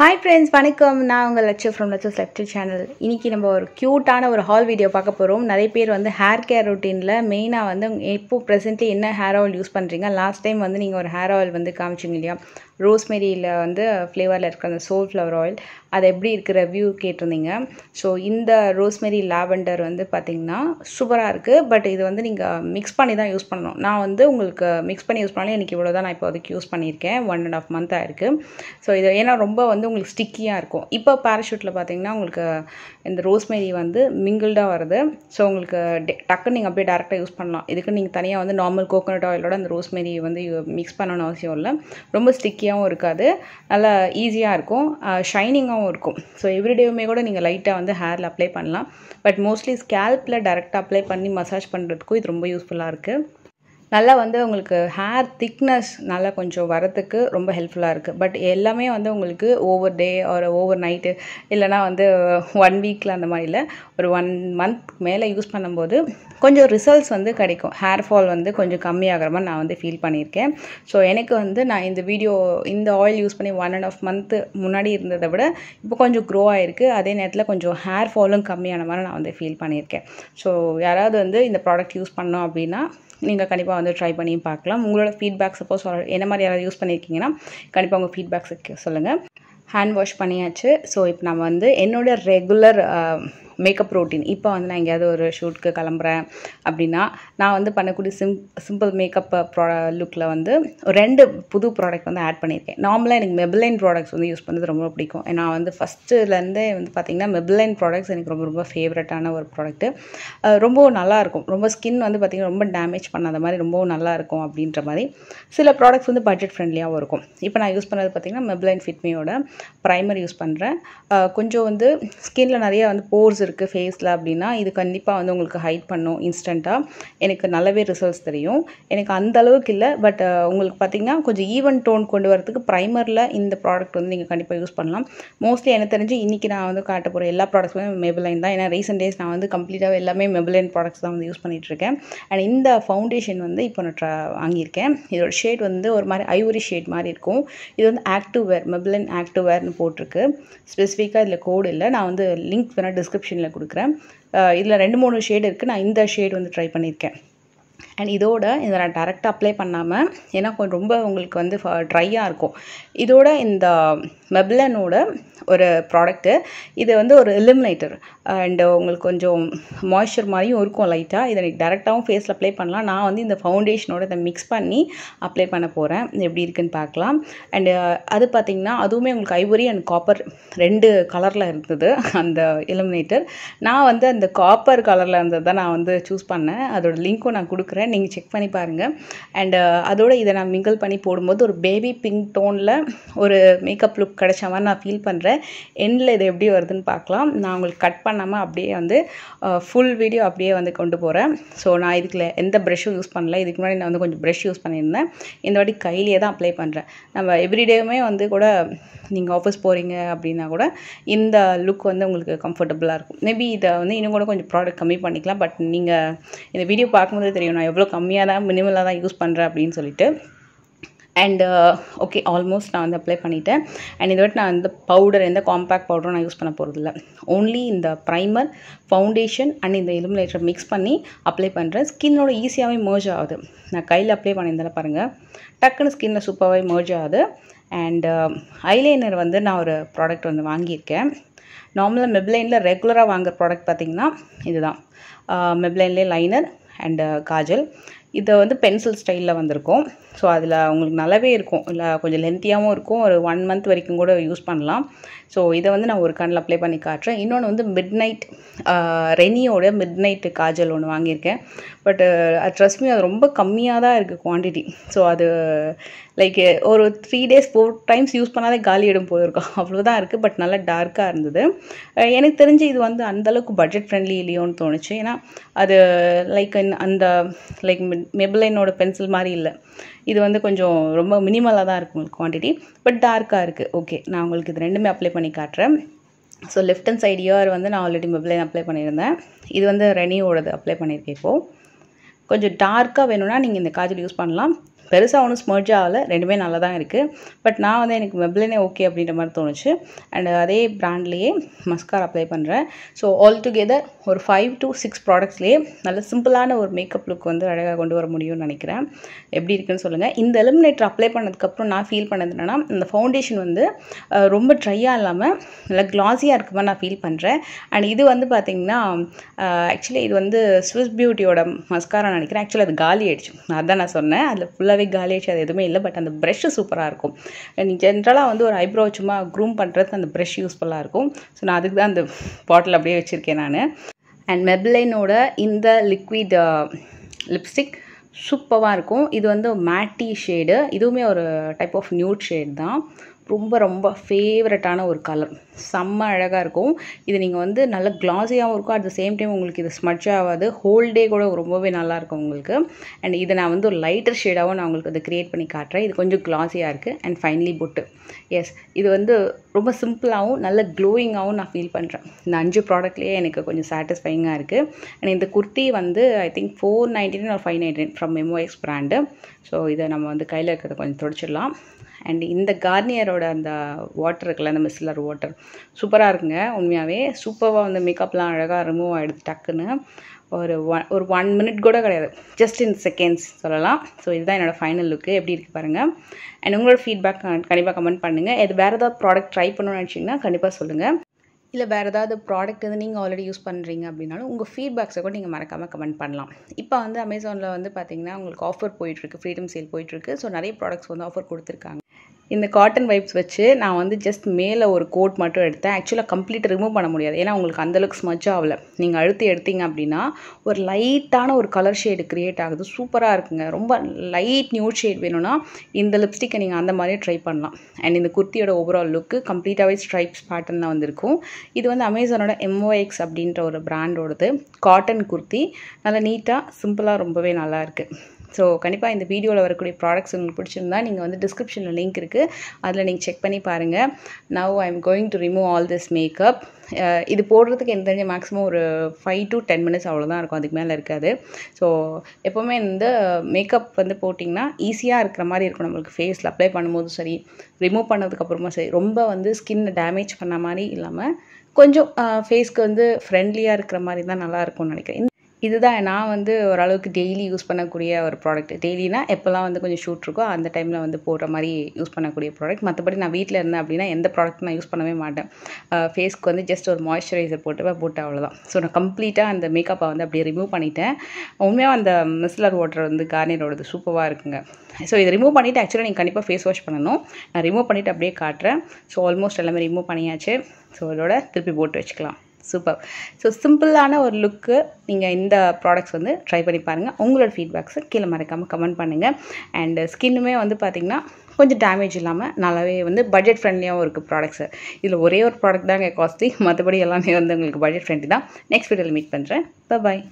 hi friends வணக்கம் நான் உங்கள் லட்சம் ஃப்ரம் லட்சம் லெஃப்டில் சேனல் இன்றைக்கி நம்ம ஒரு க்யூட்டான ஒரு ஹால் வீடியோ பார்க்க போகிறோம் நிறைய பேர் வந்து ஹேர் கேர் ரொட்டீனில் மெயினாக வந்து எப்போ ப்ரெசென்ட்லி என்ன ஹேர் ஆயில் யூஸ் பண்ணுறீங்க லாஸ்ட் டைம் வந்து நீங்கள் ஒரு ஹேர் ஆயில் வந்து காமிச்சிங்க இல்லையா ரோஸ்மெரியில் வந்து ஃப்ளேவரில் இருக்கிற அந்த சோல் ஃப்ளவர் ஆயில் அது எப்படி இருக்கிற ரிவ்யூ கேட்டிருந்தீங்க ஸோ இந்த ரோஸ்மெரி லாவெண்டர் வந்து பார்த்திங்கன்னா சூப்பராக இருக்குது பட் இது வந்து நீங்கள் மிக்ஸ் பண்ணி தான் யூஸ் பண்ணணும் நான் வந்து உங்களுக்கு மிக்ஸ் பண்ணி யூஸ் பண்ணாலும் எனக்கு இவ்வளோ தான் நான் இப்போ அதுக்கு யூஸ் பண்ணியிருக்கேன் ஒன் அண்ட் ஆஃப் மந்த் ஆயிருக்கு ஸோ இது ஏன்னா ரொம்ப வந்து உங்களுக்கு ஸ்டிக்கியாக இருக்கும் இப்போ பேராஷூட்டில் பார்த்தீங்கன்னா உங்களுக்கு இந்த ரோஸ்மெரி வந்து மிங்கிள்டாக வருது ஸோ உங்களுக்கு டக்குன்னு நீங்கள் அப்படியே டேரெக்டாக யூஸ் பண்ணலாம் இதுக்கு நீங்கள் தனியாக வந்து நார்மல் கோகோனட் ஆயிலோட அந்த ரோஸ்மெரி வந்து மிக்ஸ் பண்ணணும்னு அவசியம் இல்லை ரொம்ப ஸ்டிக்கி ஸ்டிக்கியாகவும் இருக்காது நல்லா ஈஸியாக இருக்கும் ஷைனிங்காகவும் இருக்கும் ஸோ எவ்ரிடேவுமே கூட நீங்கள் லைட்டாக வந்து ஹேரில் அப்ளை பண்ணலாம் பட் மோஸ்ட்லி ஸ்கேல்பில் டேரெக்டாக அப்ளை பண்ணி மசாஜ் பண்ணுறதுக்கும் இது ரொம்ப யூஸ்ஃபுல்லாக இருக்குது நல்லா வந்து உங்களுக்கு ஹேர் திக்னஸ் நல்லா கொஞ்சம் வரத்துக்கு ரொம்ப ஹெல்ப்ஃபுல்லாக இருக்குது பட் எல்லாமே வந்து உங்களுக்கு ஓவர் டே ஒரு ஓவர் நைட்டு இல்லைனா வந்து ஒன் வீக்கில் அந்த மாதிரி இல்லை ஒரு ஒன் மந்த் மேலே யூஸ் பண்ணும்போது கொஞ்சம் ரிசல்ட்ஸ் வந்து கிடைக்கும் ஹேர் ஃபால் வந்து கொஞ்சம் கம்மியாகிற மாதிரி நான் வந்து ஃபீல் பண்ணியிருக்கேன் ஸோ எனக்கு வந்து நான் இந்த வீடியோ இந்த ஆயில் யூஸ் பண்ணி ஒன் அண்ட் ஆஃப் மந்த்து முன்னாடி இருந்ததை விட இப்போ கொஞ்சம் க்ரோ ஆகிருக்கு அதே நேரத்தில் கொஞ்சம் ஹேர் ஃபாலும் கம்மியான மாதிரி நான் வந்து ஃபீல் பண்ணியிருக்கேன் ஸோ யாராவது வந்து இந்த ப்ராடக்ட் யூஸ் பண்ணோம் அப்படின்னா நீங்கள் கண்டிப்பாக வந்து ட்ரை பண்ணியும் பார்க்கலாம் உங்களோட ஃபீட்பேக் சப்போஸ் என்ன மாதிரி யாராவது யூஸ் பண்ணியிருக்கீங்கன்னா கண்டிப்பாக உங்கள் ஃபீட்பேக்ஸுக்கு சொல்லுங்கள் ஹேண்ட் வாஷ் பண்ணியாச்சு ஸோ இப்போ நம்ம வந்து என்னோடய ரெகுலர் மேக்கப் ரொட்டீன் இப்போ வந்து நான் எங்கேயாவது ஒரு ஷூட்க்கு கிளம்புறேன் அப்படின்னா நான் வந்து பண்ணக்கூடிய சிம் சிம்பிள் மேக்கப் ப்ரா லுக்கில் வந்து ரெண்டு புது ப்ராடக்ட் வந்து ஆட் பண்ணியிருக்கேன் நார்மலாக எனக்கு மெபிலைன் ப்ராடக்ட்ஸ் வந்து யூஸ் பண்ணுறது ரொம்ப பிடிக்கும் நான் வந்து ஃபஸ்ட்டுலேருந்தே வந்து பார்த்திங்கன்னா மெபிலைன் ப்ராடக்ட்ஸ் எனக்கு ரொம்ப ரொம்ப ஃபேவரட்டான ஒரு ப்ராடக்ட்டு ரொம்ப நல்லாயிருக்கும் ரொம்ப ஸ்கின் வந்து பார்த்திங்கன்னா ரொம்ப டேமேஜ் பண்ணாத மாதிரி ரொம்பவும் நல்லாயிருக்கும் அப்படின்ற மாதிரி சில ப்ராடக்ட்ஸ் வந்து பட்ஜெட் ஃப்ரெண்ட்லியாகவும் இருக்கும் இப்போ நான் யூஸ் பண்ணது பார்த்திங்கன்னா மெபிலைன் ஃபிட்மியோட ப்ரைமர் யூஸ் பண்ணுறேன் கொஞ்சம் வந்து ஸ்கின்ல நிறைய வந்து போர்ஸ் இருக்குது ஃபேஸில் அப்படின்னா இது கண்டிப்பாக வந்து உங்களுக்கு ஹைட் பண்ணும் இன்ஸ்டண்ட்டாக எனக்கு நல்லவே ரிசல்ட்ஸ் தெரியும் எனக்கு அந்த அளவுக்கு இல்லை பட் உங்களுக்கு பார்த்திங்கன்னா கொஞ்சம் ஈவன் டோன் கொண்டு வரதுக்கு ப்ரைமரில் இந்த ப்ராடக்ட் வந்து நீங்கள் கண்டிப்பாக யூஸ் பண்ணலாம் மோஸ்ட்லி எனக்கு தெரிஞ்சு இன்றைக்கி நான் வந்து காட்ட போகிற எல்லா ப்ராடக்ட்ஸுமே மெபிலைன் தான் ஏன்னா ரீசெண்ட் டேஸ் நான் வந்து கம்ப்ளீட்டாக எல்லாமே மெபிலைன் ப்ராடக்ட்ஸ் தான் வந்து யூஸ் பண்ணிகிட்ருக்கேன் அண்ட் இந்த ஃபவுண்டேஷன் வந்து இப்போ நான் ட்ரா வாங்கியிருக்கேன் இதோட ஷேட் வந்து ஒரு மாதிரி ஐவரி ஷேட் மாதிரி இருக்கும் இது வந்து ஆக்டிவ் வேர் மெபிலைன் ஆக்டிவ் வேர்னு போட்டிருக்கு ஸ்பெசிஃபிக்காக இதில் கோடு இல்லை நான் வந்து லிங்க் வேணால் டிஸ்கிரிப்ஷன் ஸ்கிரீனில் கொடுக்குறேன் இதில் ரெண்டு மூணு ஷேடு இருக்குது நான் இந்த ஷேடு வந்து ட்ரை பண்ணியிருக்கேன் அண்ட் இதோட இதை நான் டேரெக்டாக அப்ளை பண்ணாமல் ஏன்னா கொஞ்சம் ரொம்ப உங்களுக்கு வந்து ட்ரையாக இருக்கும் இதோட இந்த மெப்லனோட ஒரு ப்ராடக்ட்டு இது வந்து ஒரு எலிமினேட்டர் அண்டு உங்களுக்கு கொஞ்சம் மாய்ஸ்சர் மாதிரியும் இருக்கும் லைட்டாக இதை எனக்கு டேரெக்டாகவும் ஃபேஸில் அப்ளை பண்ணலாம் நான் வந்து இந்த ஃபவுண்டேஷனோட இதை மிக்ஸ் பண்ணி அப்ளை பண்ண போகிறேன் எப்படி இருக்குன்னு பார்க்கலாம் அண்டு uh, அது பார்த்திங்கன்னா அதுவுமே உங்களுக்கு ஐவரி அண்ட் காப்பர் ரெண்டு கலரில் இருந்தது அந்த எலிமினேட்டர் நான் வந்து அந்த காப்பர் கலரில் இருந்தது தான் நான் வந்து சூஸ் பண்ணேன் அதோட லிங்க்கும் நான் கொடுக்குறேன் நீங்கள் செக் பண்ணி பாருங்கள் அண்டு uh, அதோட இதை நான் மிங்கிள் பண்ணி போடும்போது ஒரு பேபி பிங்க் டோனில் ஒரு மேக்கப் லுக் கிடைச்ச மாதிரி நான் ஃபீல் பண்ணுறேன் எண்டில் இது எப்படி வருதுன்னு பார்க்கலாம் நான் உங்களுக்கு கட் பண்ணாமல் அப்படியே வந்து ஃபுல் வீடியோ அப்படியே வந்து கொண்டு போகிறேன் ஸோ நான் இதுக்குல எந்த ப்ரெஷ்ஷும் யூஸ் பண்ணல இதுக்கு முன்னாடி நான் வந்து கொஞ்சம் ப்ரெஷ் யூஸ் பண்ணியிருந்தேன் இந்த வாட்டி கையிலே தான் அப்ளை பண்ணுறேன் நம்ம எவ்ரிடேவுமே வந்து கூட நீங்கள் ஆஃபீஸ் போகிறீங்க அப்படின்னா கூட இந்த லுக் வந்து உங்களுக்கு கம்ஃபர்டபுளாக இருக்கும் மேபி இதை வந்து இன்னும் கூட கொஞ்சம் ப்ராடக்ட் கம்மி பண்ணிக்கலாம் பட் நீங்கள் இந்த வீடியோ பார்க்கும்போது தெரியும் நான் எவ்வளோ கம்மியாக தான் மினிமலாக தான் யூஸ் பண்ணுறேன் அப்படின்னு சொல்லிட்டு அண்டு ஓகே ஆல்மோஸ்ட் நான் வந்து அப்ளை பண்ணிட்டேன் அண்ட் இதை விட்டு நான் இந்த பவுடர் எந்த காம்பேக்ட் பவுடரும் நான் யூஸ் பண்ண போகிறதில்ல ஓன்லி இந்த ப்ரைமர் ஃபவுண்டேஷன் அண்ட் இந்த இலுமினேட்டர் மிக்ஸ் பண்ணி அப்ளை பண்ணுறேன் ஸ்கின்னோட ஈஸியாகவே மர்ஜ் ஆகுது நான் கையில் அப்ளை பண்ணியிருந்தால பாருங்கள் டக்குன்னு ஸ்கின்னில் சூப்பராகவே மர்ஜ் ஆகுது அண்ட் ஐலைனர் uh, வந்து நான் ஒரு ப்ராடக்ட் வந்து வாங்கியிருக்கேன் நார்மலாக மெப்லைனில் ரெகுலராக வாங்குற ப்ராடக்ட் பார்த்திங்கன்னா இதுதான் மெப்லைன்லேயே லைனர் அண்டு காஜல் இது வந்து பென்சில் ஸ்டைலில் வந்திருக்கும் ஸோ அதில் உங்களுக்கு நல்லாவே இருக்கும் இல்லை கொஞ்சம் லென்த்தியாகவும் இருக்கும் ஒரு ஒன் மந்த் வரைக்கும் கூட யூஸ் பண்ணலாம் ஸோ இதை வந்து நான் ஒரு கண்ணில் அப்ளை பண்ணி காட்டுறேன் இன்னொன்று வந்து மிட் நைட் ரெனியோட மிட் நைட்டு காஜல் ஒன்று வாங்கியிருக்கேன் பட் ட்ரெஸ்மி அது ரொம்ப கம்மியாக தான் இருக்குது குவான்டிட்டி ஸோ அது லைக் ஒரு three days four times use பண்ணாதே காலியிடும் போயிருக்கோம் அவ்வளோதான் இருக்குது பட் நல்லா டார்க்காக இருந்தது எனக்கு தெரிஞ்சு இது வந்து அந்தளவுக்கு பட்ஜெட் ஃப்ரெண்ட்லி இல்லையோன்னு தோணுச்சு ஏன்னா அது லைக் அந்த லைக் மெபிளைனோட பென்சில் மாதிரி இல்லை இது வந்து கொஞ்சம் ரொம்ப மினிமலாக தான் இருக்கும் குவான்டிட்டி பட் டார்க்காக இருக்குது ஓகே நான் உங்களுக்கு இது ரெண்டுமே அப்ளை பண்ணி காட்டுறேன் so left hand side ear வந்து நான் ஆல்ரெடி மொபைல் அப்ளை பண்ணியிருந்தேன் இது வந்து ரெனியோடது அப்ளை பண்ணியிருக்கேன் இப்போது கொஞ்சம் டார்க்காக வேணும்னா நீங்கள் இந்த காஜல் யூஸ் பண்ணலாம் பெருசாக ஒன்றும் ஸ்மர்ஜ் ஆகலை ரெண்டுமே நல்லா தான் இருக்குது பட் நான் வந்து எனக்கு மெப்ளினே ஓகே அப்படின்ற மாதிரி தோணுச்சு அண்ட் அதே ப்ராண்ட்லேயே மஸ்கார் அப்ளை பண்ணுறேன் ஸோ ஆல் டுகெதர் ஒரு ஃபைவ் டு சிக்ஸ் ப்ராடக்ட்ஸ்லேயே நல்ல சிம்பிளான ஒரு மேக்கப் லுக் வந்து அழகாக கொண்டு வர முடியும்னு நினைக்கிறேன் எப்படி இருக்குன்னு சொல்லுங்கள் இந்த எலிமினேட்டர் அப்ளை பண்ணதுக்கப்புறம் நான் ஃபீல் பண்ணது என்னென்னா இந்த ஃபவுண்டேஷன் வந்து ரொம்ப ட்ரையாக இல்லாமல் நல்லா இருக்க இருக்குமா நான் ஃபீல் பண்ணுறேன் அண்ட் இது வந்து பார்த்திங்கன்னா ஆக்சுவலி இது வந்து ஸ்விஸ் பியூட்டியோட மஸ்காரா நினைக்கிறேன் ஆக்சுவலி அது காலி ஆகிடுச்சு அதுதான் நான் சொன்னேன் அதில் ஃபுல்லாக ஃபுல்லாகவே காலி ஆச்சு அது எதுவுமே இல்லை பட் அந்த ப்ரெஷ்ஷு சூப்பராக இருக்கும் ஜென்ரலாக வந்து ஒரு ஐப்ரோ சும்மா க்ரூம் பண்ணுறதுக்கு அந்த ப்ரெஷ் யூஸ்ஃபுல்லாக இருக்கும் ஸோ நான் அதுக்கு தான் அந்த பாட்டில் அப்படியே வச்சுருக்கேன் நான் அண்ட் மெப்லைனோட இந்த லிக்விட் லிப்ஸ்டிக் சூப்பராக இருக்கும் இது வந்து மேட்டி ஷேடு இதுவுமே ஒரு டைப் ஆஃப் நியூட் ஷேட் தான் ரொம்ப ரொம்ப ஃபேவரட்டான ஒரு கலர் செம்ம அழகாக இருக்கும் இது நீங்கள் வந்து நல்ல கிளாஸியாகவும் இருக்கும் அட் த சேம் டைம் உங்களுக்கு இது ஸ்மட்ச் ஆகாது ஹோல் டே கூட ரொம்பவே நல்லாயிருக்கும் உங்களுக்கு அண்ட் இதை நான் வந்து ஒரு லைட்டர் ஷேடாகவும் நான் உங்களுக்கு அதை க்ரியேட் பண்ணி காட்டுறேன் இது கொஞ்சம் கிளாஸியாக இருக்குது அண்ட் ஃபைனலி பொட்டு எஸ் இது வந்து ரொம்ப சிம்பிளாகவும் நல்ல க்ளோயிங்காகவும் நான் ஃபீல் பண்ணுறேன் இந்த அஞ்சு ப்ராடக்ட்லேயே எனக்கு கொஞ்சம் சாட்டிஸ்ஃபைங்காக இருக்குது அண்ட் இந்த குர்த்தி வந்து I think four ninety nine five ninety nine from MOX brand so இதை நம்ம வந்து கையில் இருக்கிறத கொஞ்சம் தொடச்சிடலாம் அண்ட் இந்த கார்னியரோட அந்த வாட்டர் இருக்குல்ல அந்த மிஸ்லர் வாட்டர் சூப்பராக இருக்குங்க உண்மையாகவே சூப்பராக வந்து மேக்கப்லாம் அழகாக ரிமூவ் ஆகிடுது டக்குன்னு ஒரு ஒன் ஒரு ஒன் மினிட் கூட கிடையாது ஜஸ்ட் இன் செகண்ட்ஸ் சொல்லலாம் ஸோ இதுதான் என்னோடய ஃபைனல் லுக்கு எப்படி இருக்குது பாருங்கள் அண்ட் உங்களோட ஃபீட்பேக் கண்டிப்பாக கமெண்ட் பண்ணுங்கள் இது வேறு ஏதாவது ப்ராடக்ட் ட்ரை பண்ணணும்னு நினச்சிங்கன்னா கண்டிப்பாக சொல்லுங்கள் இல்லை வேறு ஏதாவது ப்ராடக்ட் வந்து நீங்கள் ஆல்ரெடி யூஸ் பண்ணுறீங்க அப்படின்னாலும் உங்கள் ஃபீட்பேக்ஸை கூட நீங்கள் மறக்காமல் கமெண்ட் பண்ணலாம் இப்போ வந்து அமேசானில் வந்து பார்த்தீங்கன்னா உங்களுக்கு ஆஃபர் போயிட்டுருக்கு ஃப்ரீடம் சேல் போயிட்டுருக்கு ஸோ நிறைய ப்ராடக்ட்ஸ் வந்து ஆஃபர் கொடுத்துருக்காங்க இந்த காட்டன் வைப்ஸ் வச்சு நான் வந்து ஜஸ்ட் மேலே ஒரு கோட் மட்டும் எடுத்தேன் ஆக்சுவலாக கம்ப்ளீட் ரிமூவ் பண்ண முடியாது ஏன்னா உங்களுக்கு அந்தளவுக்கு ஸ்மச் ஆகலை நீங்கள் அழுத்தி எடுத்தீங்க அப்படின்னா ஒரு லைட்டான ஒரு கலர் ஷேடு க்ரியேட் ஆகுது சூப்பராக இருக்குங்க ரொம்ப லைட் நியூ ஷேட் வேணும்னா இந்த லிப்ஸ்டிக்கை நீங்கள் அந்த மாதிரியே ட்ரை பண்ணலாம் அண்ட் இந்த குர்த்தியோட ஓவரால் லுக்கு கம்ப்ளீட்டாகவே ஸ்ட்ரைப்ஸ் பேட்டர்ன் தான் வந்திருக்கும் இது வந்து அமேசானோட எம்ஓஎக்ஸ் அப்படின்ற ஒரு பிராண்டோடது காட்டன் குர்த்தி நல்லா நீட்டாக சிம்பிளாக ரொம்பவே நல்லாயிருக்கு ஸோ கண்டிப்பாக இந்த வீடியோவில் வரக்கூடிய ப்ராடக்ட்ஸ் உங்களுக்கு பிடிச்சிருந்தா நீங்கள் வந்து டிஸ்கிரிப்ஷனில் லிங்க் இருக்குது அதில் நீங்கள் செக் பண்ணி பாருங்கள் now I am going to remove all this makeup இது போடுறதுக்கு எனக்கு தெரிஞ்ச மேக்ஸிமம் ஒரு ஃபைவ் டு டென் மினிட்ஸ் அவ்வளோதான் இருக்கும் அதுக்கு மேலே இருக்காது ஸோ எப்போவுமே இந்த மேக்கப் வந்து போட்டிங்கன்னா ஈஸியாக இருக்கிற மாதிரி இருக்கும் நம்மளுக்கு ஃபேஸில் அப்ளை பண்ணும்போதும் சரி ரிமூவ் பண்ணதுக்கப்புறமா சரி ரொம்ப வந்து ஸ்கின்னை டேமேஜ் பண்ண மாதிரி இல்லாமல் கொஞ்சம் ஃபேஸ்க்கு வந்து ஃப்ரெண்ட்லியாக இருக்கிற மாதிரி தான் நல்லாயிருக்கும்னு நினைக்கிறேன் இதுதான் நான் வந்து ஓரளவுக்கு டெய்லி யூஸ் பண்ணக்கூடிய ஒரு ப்ராடக்ட் டெய்லினா எப்போல்லாம் வந்து கொஞ்சம் ஷூட் இருக்கோ அந்த டைமில் வந்து போடுற மாதிரி யூஸ் பண்ணக்கூடிய ப்ராடக்ட் மற்றபடி நான் வீட்டில் இருந்தேன் அப்படின்னா எந்த ப்ராடக்ட் நான் யூஸ் பண்ணவே மாட்டேன் ஃபேஸ்க்கு வந்து ஜஸ்ட் ஒரு மாய்ஸ்சரைசர் போட்டுப்பேன் போட்டு அவ்வளோதான் ஸோ நான் கம்ப்ளீட்டாக அந்த மேக்கப்பை வந்து அப்படியே ரிமூவ் பண்ணிட்டேன் உண்மையாக அந்த மிஸ்லர் வாட்டர் வந்து கார்னியரோடது சூப்பராக இருக்குங்க ஸோ இதை ரிமூவ் பண்ணிவிட்டு ஆக்சுவலாக நீங்கள் கண்டிப்பாக ஃபேஸ் வாஷ் பண்ணணும் நான் ரிமூவ் பண்ணிவிட்டு அப்படியே காட்டுறேன் ஸோ ஆல்மோஸ்ட் எல்லாமே ரிமூவ் பண்ணியாச்சு ஸோ அதோட திருப்பி போட்டு வச்சுக்கலாம் சூப்பர் ஸோ சிம்பிளான ஒரு லுக்கு நீங்கள் இந்த ப்ராடக்ட்ஸ் வந்து ட்ரை பண்ணி பாருங்கள் உங்களோட ஃபீட்பேக்ஸை கீழே மறக்காமல் கமெண்ட் பண்ணுங்கள் அண்டு ஸ்கின்னுமே வந்து பார்த்திங்கன்னா கொஞ்சம் டேமேஜ் இல்லாமல் நல்லாவே வந்து பட்ஜெட் ஃப்ரெண்ட்லியாகவும் இருக்குது ப்ராடக்ட்ஸு இதில் ஒரே ஒரு ப்ராடக்ட் தாங்க காஸ்ட்லி மற்றபடி எல்லாமே வந்து உங்களுக்கு பட்ஜெட் ஃப்ரெண்ட்லி தான் நெக்ஸ்ட் வீடியோவில் மீட் பண்ணுறேன் பாய்